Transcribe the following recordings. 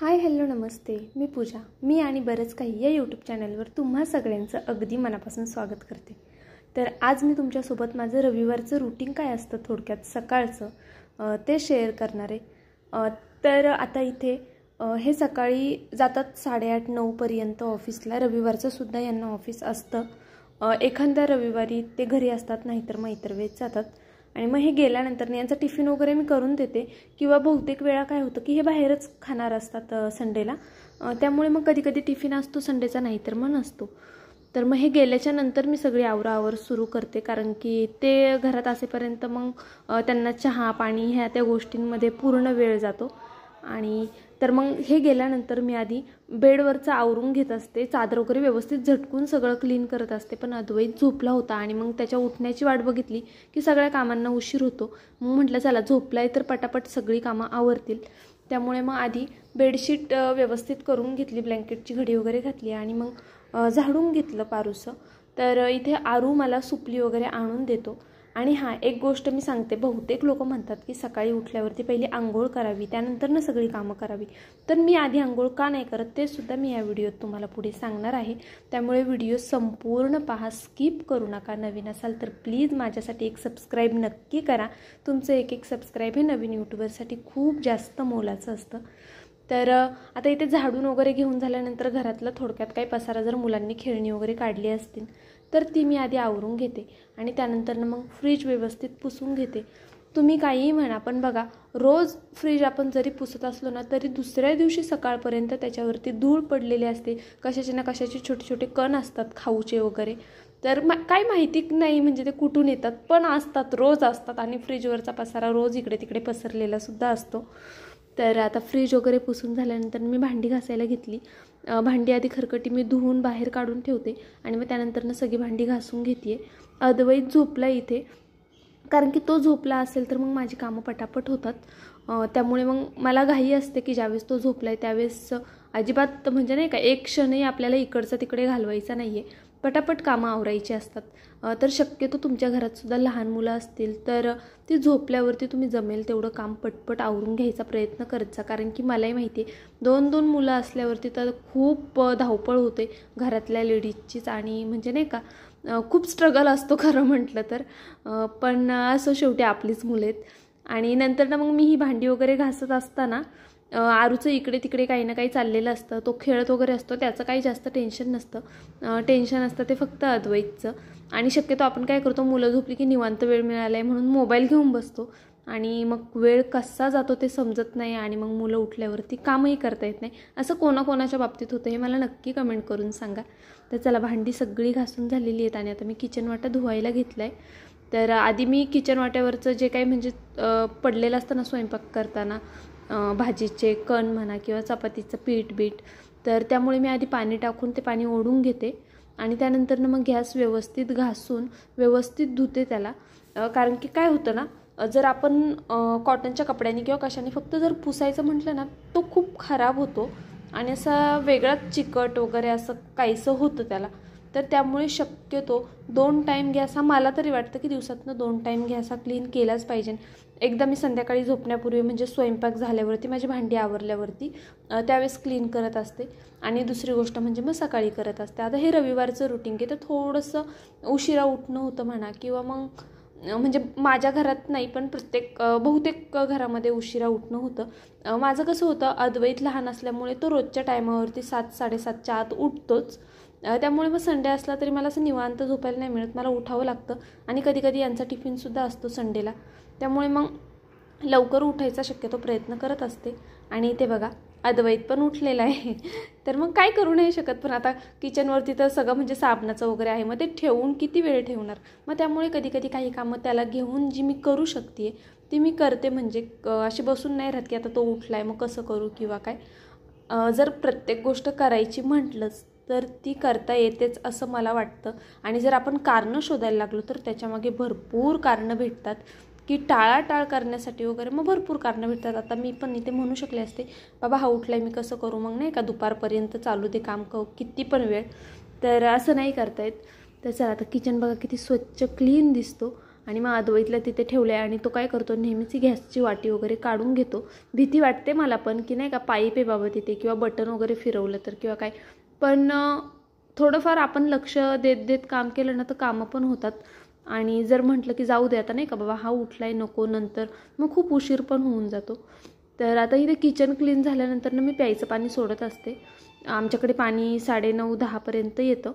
hi hello नमस्ते मी पूजा मी आणि बरंच काही या यूट्यूब चॅनलवर तुम्हा सगळ्यांचं अगदी मनापासून स्वागत करते तर आज मी तुमच्यासोबत माझं रविवारचं रुटीन काय असतं थोडक्यात सकाळचं ते शेअर करणार आहे तर आता इथे हे सकाळी जातात साडेआठ नऊपर्यंत ऑफिसला रविवारचं सुद्धा यांना ऑफिस असतं एखाद्या रविवारी ते घरी असतात नाहीतर मग इतर वेळेस जातात आणि मग हे गेल्यानंतर यांचा टिफिन वगैरे मी करून देते किंवा बहुतेक वेळा काय होतं की हे बाहेरच खाणार असतात संडेला त्यामुळे मग कधी कधी टिफिन असतो संडेचा नाही तर मग नसतो तर मग हे गेल्याच्या नंतर मी सगळी आवर सुरू करते कारण की ते घरात असेपर्यंत मग त्यांना चहा पाणी ह्या त्या गोष्टींमध्ये पूर्ण वेळ जातो आणि तर मग हे गेल्यानंतर मी आधी बेडवरचं आवरून घेत असते चादर वगैरे व्यवस्थित झटकून सगळं क्लीन करत असते पण अद्वैत झोपला होता आणि मग त्याच्या उठण्याची वाट बघितली की सगळ्या कामांना उशीर होतो मग म्हटलं चला झोपलाय तर पटापट सगळी कामं आवरतील त्यामुळे मग आधी बेडशीट व्यवस्थित करून घेतली ब्लँकेटची घडी वगैरे घातली आणि मग झाडून घेतलं पारूसं तर इथे आरू मला सुपली वगैरे आणून देतो आणि हां एक गोष्ट मी सांगते बहुतेक लोक म्हणतात की सकाळी उठल्यावरती पहिली आंघोळ करावी त्यानंतर ना सगळी कामं करावी तर मी आधी आंघोळ का नाही करत ते सुद्धा मी या व्हिडिओत तुम्हाला पुढे सांगणार आहे त्यामुळे व्हिडिओ संपूर्ण पहा स्किप करू नका नवीन असाल तर प्लीज माझ्यासाठी एक सबस्क्राईब नक्की करा तुमचं एक एक सबस्क्राईब हे नवीन यूट्यूबरसाठी खूप जास्त मोलाचं असतं तर आता इथे झाडून वगैरे घेऊन झाल्यानंतर घरातला थोडक्यात काही पसारा जर मुलांनी खेळणी वगैरे काढली असतील तर ती मी आधी आवरून घेते आणि त्यानंतर मग फ्रीज व्यवस्थित पुसून घेते तुम्ही काहीही म्हणा पण बघा रोज फ्रीज आपण जरी पुसत असलो ना तरी दुसऱ्या दिवशी सकाळपर्यंत त्याच्यावरती धूळ पडलेली असते कशाचे ना कशाचे छोटे छोटे कण असतात खाऊचे वगैरे तर मा काही माहिती नाही म्हणजे ते कुठून येतात पण असतात रोज असतात आणि फ्रीजवरचा पसारा रोज इकडे तिकडे पसरलेला सुद्धा असतो तर आता फ्रीज वगैरे पुसून झाल्यानंतर मी भांडी घासायला घेतली भांडी आधी खरकटी मी धुवून बाहेर काढून ठेवते आणि मग त्यानंतरनं सगळी भांडी घासून घेते अदवैत झोपला इथे कारण की तो झोपला असेल तर मग माझी कामं पटापट होतात त्यामुळे मग मला घाई असते की ज्यावेळेस तो झोपला आहे त्यावेळेस अजिबात म्हणजे नाही का एक क्षणही आपल्याला इकडचा तिकडे घालवायचा नाही आहे पटापट कामं आवरायची असतात तर शक्यतो तुमच्या घरातसुद्धा लहान मुलं असतील तर ती झोपल्यावरती तुम्ही जमेल तेवढं काम पटपट आवरून घ्यायचा प्रयत्न जा कारण की मलाही माहिती आहे दोन दोन मुलं असल्यावरती तर खूप धावपळ होते घरातल्या लेडीजचीच आणि म्हणजे नाही का खूप स्ट्रगल असतो खरं म्हटलं तर पण असं शेवटी आपलीच मुलं आहेत आणि नंतर ना मग मी ही भांडी वगैरे घासत असताना आरूचं इकडे तिकडे काही ना काही चाललेलं असतं तो खेळत वगैरे असतो त्याचं काही जास्त टेन्शन नसतं टेन्शन असतं ते फक्त अद्वैतचं आणि शक्यतो आपण काय करतो मुलं झोपली की निवांत वेळ मिळाला आहे म्हणून मोबाईल घेऊन बसतो आणि मग वेळ कसा जातो ते समजत नाही आणि मग मुलं उठल्यावरती कामही करता येत नाही असं कोणाकोणाच्या बाबतीत होतं हे मला नक्की कमेंट करून सांगा तर चला भांडी सगळी घासून झालेली आहेत आणि आता मी किचन वाटा धुवायला घेतला आहे तर आधी मी किचन वाट्यावरचं जे काही म्हणजे पडलेलं असतं ना स्वयंपाक करताना भाजीचे कण म्हणा किंवा चपातीचं पीठ बीट तर त्यामुळे मी आधी पाणी टाकून ते पाणी ओढून घेते आणि त्यानंतरनं मग गॅस व्यवस्थित घासून व्यवस्थित धुते त्याला कारण की काय होतं ना जर आपण कॉटनच्या कपड्याने किंवा कशाने फक्त जर पुसायचं म्हटलं ना तो खूप खराब होतो आणि असा वेगळाच चिकट वगैरे असं काहीसं होतं त्याला तर त्यामुळे शक्यतो दोन टाईम गॅस हा मला तरी वाटतं की दिवसातनं दोन टाईम गॅस हा क्लीन केलाच पाहिजे एकदा मी संध्याकाळी झोपण्यापूर्वी म्हणजे स्वयंपाक झाल्यावरती माझी भांडी आवरल्यावरती त्यावेळेस क्लीन करत असते आणि दुसरी गोष्ट म्हणजे मग सकाळी करत असते आता हे रविवारचं रुटीन आहे तर थोडंसं उशिरा उठणं होतं म्हणा किंवा मग म्हणजे माझ्या घरात नाही पण प्रत्येक बहुतेक घरामध्ये उशिरा उठणं होतं माझं कसं होतं अद्वैत लहान असल्यामुळे तो रोजच्या टायमावरती सात साडेसातच्या आत उठतोच त्यामुळे मग संडे असला तरी मला असं निवांत झोपायला नाही मिळत मला उठावं लागतं आणि कधीकधी यांचा टिफिनसुद्धा असतो संडेला त्यामुळे मग लवकर उठायचा शक्यतो प्रयत्न करत असते आणि ते बघा अद्वैत पण उठलेला आहे तर मग काय करू नाही शकत पण आता किचनवरती तर सगळं म्हणजे साबणाचं वगैरे आहे मग ते ठेवून किती वेळ ठेवणार मग त्यामुळे कधी कधी काही कामं त्याला घेऊन जी मी करू शकते ती मी करते म्हणजे असे बसून नाही राहत की आता तो उठला आहे मग कसं करू किंवा काय जर प्रत्येक गोष्ट करायची म्हटलंच तर ती करता येतेच असं मला वाटतं आणि जर आपण कारणं शोधायला लागलो तर त्याच्यामागे भरपूर कारणं भेटतात की टाळाटाळ करण्यासाठी वगैरे मग भरपूर कारणं भेटतात आता मी पण इथे म्हणू शकले असते बाबा हा उठलाय मी कसं करू मग नाही का दुपारपर्यंत चालू दे काम क किती पण वेळ तर असं नाही करता येत तर चला आता किचन बघा किती स्वच्छ क्लीन दिसतो आणि मग अद्वैतला तिथे ठेवलं आहे आणि तो काय करतो नेहमीची गॅसची वाटी वगैरे काढून घेतो भीती वाटते मला पण की नाही का पाईप आहे बाबा तिथे किंवा बटन वगैरे फिरवलं तर किंवा काय पण थोडंफार आपण लक्ष देत देत काम केलं ना तर कामं पण होतात आणि जर म्हटलं की जाऊ दे आता नाही का बाबा हा उठला आहे नको नंतर मग खूप उशीर पण होऊन जातो तर आता इथे किचन क्लीन झाल्यानंतर ना मी प्यायचं पाणी सोडत असते आमच्याकडे पाणी साडेनऊ दहापर्यंत येतं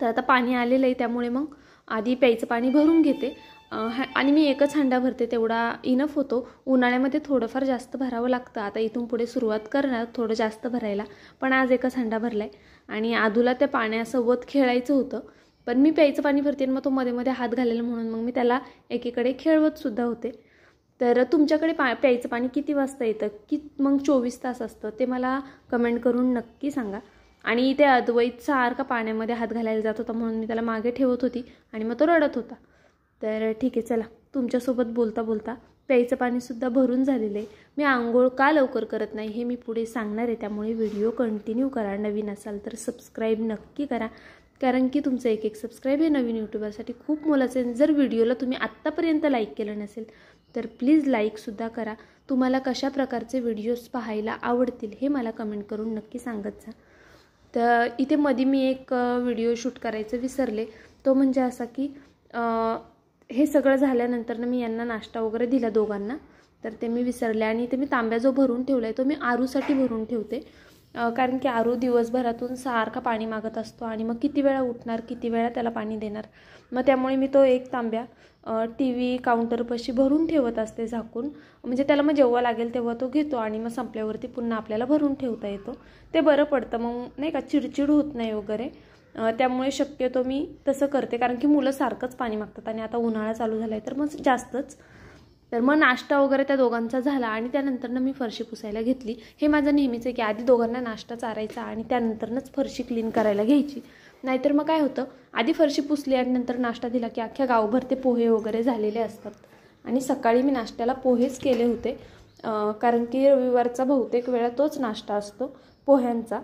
तर आता पाणी आलेलं आहे त्यामुळे मग आधी प्यायचं पाणी भरून घेते आणि मी एकच हांडा भरते तेवढा इनफ होतो उन्हाळ्यामध्ये थोडंफार जास्त भरावं लागतं आता इथून पुढे सुरुवात करणार थोडं जास्त भरायला पण आज एकच हांडा भरला आहे आणि आधूला त्या पाण्यासोबत खेळायचं होतं पण मी प्यायचं पाणी भरते आणि मग तो मध्ये मध्ये हात घालेला म्हणून मग मी त्याला एकीकडे खेळवतसुद्धा होते तर तुमच्याकडे पा प्यायचं पाणी किती वाजता येतं की मग चोवीस तास असतं ते मला कमेंट करून नक्की सांगा आणि ते अद्वैत सारखा पाण्यामध्ये हात घालायला जात होता म्हणून मी त्याला मागे ठेवत होती आणि मग तो रडत होता तर ठीक आहे चला तुमच्यासोबत बोलता बोलता प्यायचं पाणीसुद्धा भरून झालेलं आहे मी आंघोळ का लवकर करत नाही हे मी पुढे सांगणार आहे त्यामुळे व्हिडिओ कंटिन्यू करा नवीन असाल तर सबस्क्राईब नक्की करा कारण की तुमचं एक एक सबस्क्राईब हे नवीन यूट्यूबरसाठी खूप मोलाचं आहे जर व्हिडिओला तुम्ही आत्तापर्यंत लाईक केलं नसेल तर प्लीज लाईकसुद्धा करा तुम्हाला कशा प्रकारचे व्हिडिओज पाहायला आवडतील हे मला कमेंट करून नक्की सांगत जा तर इथे मध्ये मी एक व्हिडिओ शूट करायचं विसरले तो म्हणजे असा की हे सगळं झाल्यानंतरनं मी यांना नाश्ता वगैरे दिला दोघांना तर ते मी विसरले आणि इथे मी तांब्या जो भरून ठेवला आहे तो मी आरूसाठी भरून ठेवते कारण की आरू दिवसभरातून सारखा पाणी मागत असतो आणि मग किती वेळा उठणार किती वेळा त्याला पाणी देणार मग त्यामुळे मी तो एक तांब्या टी व्ही काउंटरपाशी भरून ठेवत असते झाकून म्हणजे त्याला मग जेव्हा लागेल तेव्हा तो घेतो आणि मग संपल्यावरती पुन्हा आपल्याला भरून ठेवता येतो ते बरं पडतं मग नाही का चिडचिड होत नाही वगैरे त्यामुळे शक्यतो मी तसं करते कारण की मुलं सारखंच पाणी मागतात आणि आता उन्हाळा चालू झाला आहे तर मग जास्तच तर मग नाश्ता वगैरे त्या दोघांचा झाला आणि त्यानंतरनं मी फरशी पुसायला घेतली हे माझं नेहमीच आहे की आधी दोघांना नाश्ता चारायचा आणि त्यानंतरनंच फरशी क्लीन करायला घ्यायची नाहीतर मग काय होतं आधी फरशी पुसली आणि नंतर नाश्ता दिला की अख्ख्या गावभर ते पोहे वगैरे झालेले असतात आणि सकाळी मी नाश्त्याला पोहेच केले होते कारण की रविवारचा बहुतेक वेळा तोच नाश्ता असतो पोह्यांचा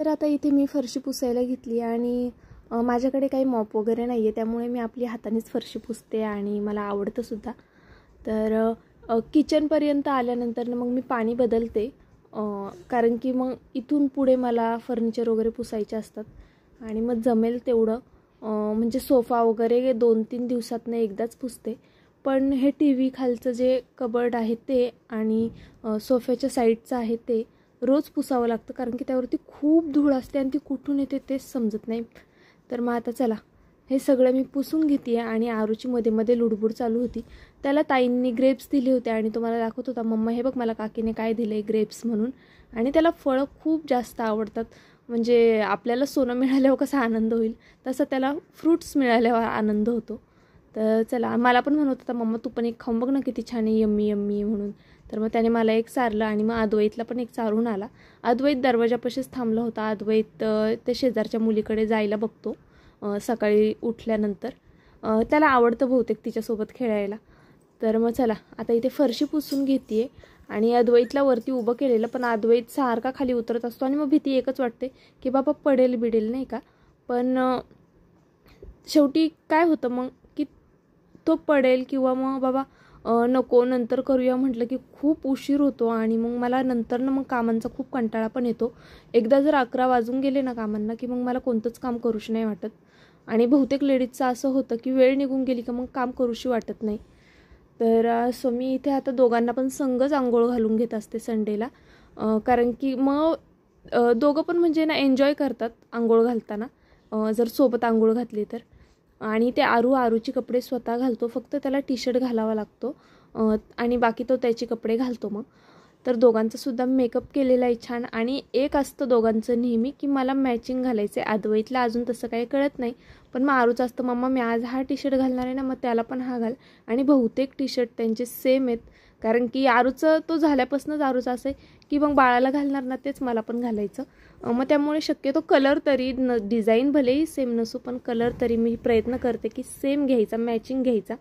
तर आता इथे मी फरशी पुसायला घेतली आणि माझ्याकडे काही मॉप वगैरे नाही आहे त्यामुळे मी आपली हातानेच फरशी पुसते आणि मला आवडतं सुद्धा तर किचनपर्यंत आल्यानंतर मग मी पाणी बदलते कारण की मग इथून पुढे मला फर्निचर वगैरे पुसायचे असतात आणि मग जमेल तेवढं म्हणजे सोफा वगैरे दोन तीन दिवसातनं एकदाच पुसते पण हे टी व्ही खालचं जे कबर्ड आहे ते आणि सोफ्याच्या साईडचं आहे ते रोज पुसावं लागतं कारण की त्यावरती खूप धूळ असते आणि ती कुठून येते तेच समजत नाही तर मग आता चला हे सगळं मी पुसून घेते आणि आरूची मध्ये मध्ये लुडबुड चालू होती त्याला ताईंनी ग्रेप्स दिले होते आणि मला दाखवत होता मम्मा हे बघ मला काकीने काय दिलं आहे ग्रेप्स म्हणून आणि त्याला फळं खूप जास्त आवडतात म्हणजे आपल्याला सोनं मिळाल्यावर कसा आनंद होईल तसं त्याला फ्रूट्स मिळाल्यावर आनंद होतो तर चला मला पण म्हणत होता मम्मा तू पण एक खाऊन बघ ना किती छान आहे यम्मी यम्मी म्हणून तर मग त्याने मला एक चारलं आणि मग अद्वैतला पण एक चारून आला अद्वैत दरवाजापाशीच थांबला होता अद्वैत त्या शेजारच्या मुलीकडे जायला बघतो सकाळी उठल्यानंतर त्याला आवडतं बहुतेक तिच्यासोबत खेळायला तर मग चला आता इथे फरशी पुसून घेते आणि अद्वैतला वरती उभं केलेलं पण अद्वैत सारखा खाली उतरत असतो आणि मग भीती एकच वाटते की बाबा पडेल बिडेल नाही का पण शेवटी काय होतं मग की तो पडेल किंवा मग बाबा नको नंतर करूया म्हटलं की खूप उशीर होतो आणि मग मला नंतर ना मग कामांचा खूप कंटाळा पण येतो एकदा जर अकरा वाजून गेले ना कामांना की मग मला कोणतंच काम करूच नाही वाटत आणि बहुतेक लेडीजचं असं होतं की वेळ निघून गेली का मग काम करूशी वाटत नाही तर सो मी इथे आता दोघांना पण संघच आंघोळ घालून घेत असते संडेला कारण की मग दोघं पण म्हणजे ना एन्जॉय करतात आंघोळ घालताना जर सोबत आंघोळ घातली तर आणि ते आरू आरूचे कपडे स्वतः घालतो फक्त त्याला टी शर्ट घालावा लागतो आणि बाकी तो त्याचे कपडे घालतो मग तर सुद्धा मेकअप केलेला आहे छान आणि एक असतं दोघांचं नेहमी की मला मॅचिंग घालायचं आहे अद्वैतला अजून तसं काही कळत नाही पण मग आरूचं असतं मम्मा मी आज हा टी शर्ट घालणार आहे ना मग त्याला पण हा घाल आणि बहुतेक टी शर्ट त्यांचे सेम आहेत कारण की आरूचं तो झाल्यापासूनच आरूचं असं आहे की मग बाळाला घालणार ना तेच मला पण घालायचं मग त्यामुळे शक्यतो कलर तरी न डिझाईन भलेही सेम नसू पण कलर तरी मी प्रयत्न करते की सेम घ्यायचा मॅचिंग घ्यायचा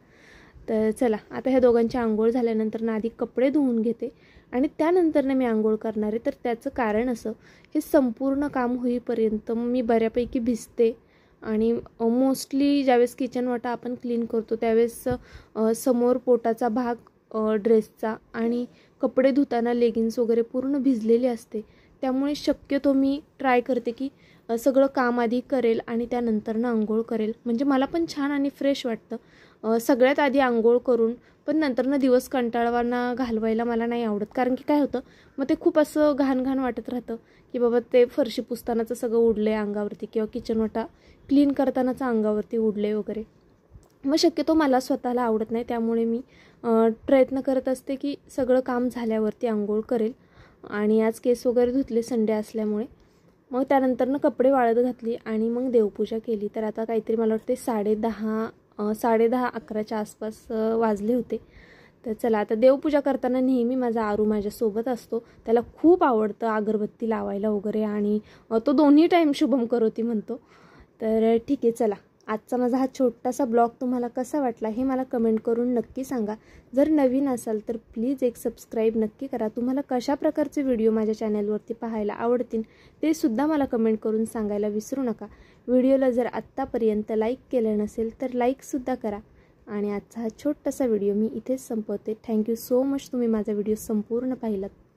तर चला आता ह्या दोघांची आंघोळ झाल्यानंतर ना आधी कपडे धुवून घेते आणि त्यानंतर ना मी आंघोळ करणार आहे तर त्याचं कारण असं हे संपूर्ण काम होईपर्यंत मी बऱ्यापैकी भिजते आणि मोस्टली ज्यावेळेस किचन वाटा आपण क्लीन करतो त्यावेळेस समोर पोटाचा भाग ड्रेसचा आणि कपडे धुताना लेगिन्स वगैरे पूर्ण भिजलेले असते त्यामुळे शक्यतो मी ट्राय करते की सगळं काम आधी करेल आणि त्यानंतर ना आंघोळ करेल म्हणजे मला पण छान आणि फ्रेश वाटतं सगळ्यात आधी आंघोळ करून पण नंतरनं दिवस कंटाळवाना घालवायला मला नाही आवडत कारण की काय होतं मग ते खूप असं घाण घाण वाटत राहतं की बाबा ते फरशी पुसतानाचं सगळं उडलं आहे अंगावरती किंवा किचनवटा क्लीन करतानाचं अंगावरती उडले वगैरे मग शक्यतो मला स्वतःला आवडत नाही त्यामुळे मी प्रयत्न करत असते की सगळं काम झाल्यावरती आंघोळ करेल आणि आज केस वगैरे धुतले संडे असल्यामुळे मग त्यानंतरनं कपडे वाळत घातली आणि मग देवपूजा केली तर आता काहीतरी मला वाटते साडे दहा साडेदहा अकराच्या आसपास वाजले होते तर चला आता देवपूजा करताना नेहमी माझा आरू माझ्यासोबत असतो त्याला खूप आवडतं अगरबत्ती लावायला वगैरे आणि तो दोन्ही टाईम शुभम करोती म्हणतो तर ठीक आहे चला आजचा माझा हा छोटासा ब्लॉग तुम्हाला कसा वाटला हे मला कमेंट करून नक्की सांगा जर नवीन असाल तर प्लीज एक सबस्क्राईब नक्की करा तुम्हाला कशा प्रकारचे व्हिडिओ माझ्या चॅनलवरती पाहायला आवडतील ते सुद्धा मला कमेंट करून सांगायला विसरू नका व्हिडिओला जर आत्तापर्यंत लाईक केलं नसेल तर लाईकसुद्धा करा आणि आजचा हा छोटासा व्हिडिओ मी इथेच संपवते थँक्यू सो मच तुम्ही माझा व्हिडिओ संपूर्ण पाहिलात